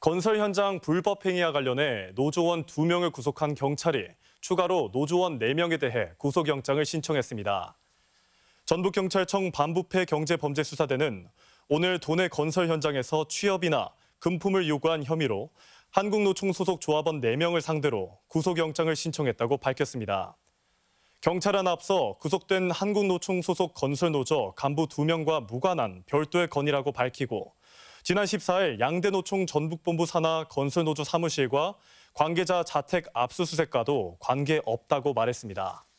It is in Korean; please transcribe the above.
건설 현장 불법 행위와 관련해 노조원 2명을 구속한 경찰이 추가로 노조원 4명에 대해 구속영장을 신청했습니다. 전북경찰청 반부패 경제범죄수사대는 오늘 도내 건설 현장에서 취업이나 금품을 요구한 혐의로 한국노총 소속 조합원 4명을 상대로 구속영장을 신청했다고 밝혔습니다. 경찰은 앞서 구속된 한국노총 소속 건설노조 간부 2명과 무관한 별도의 건이라고 밝히고 지난 14일 양대노총 전북본부 산하 건설노조 사무실과 관계자 자택 압수수색과도 관계 없다고 말했습니다.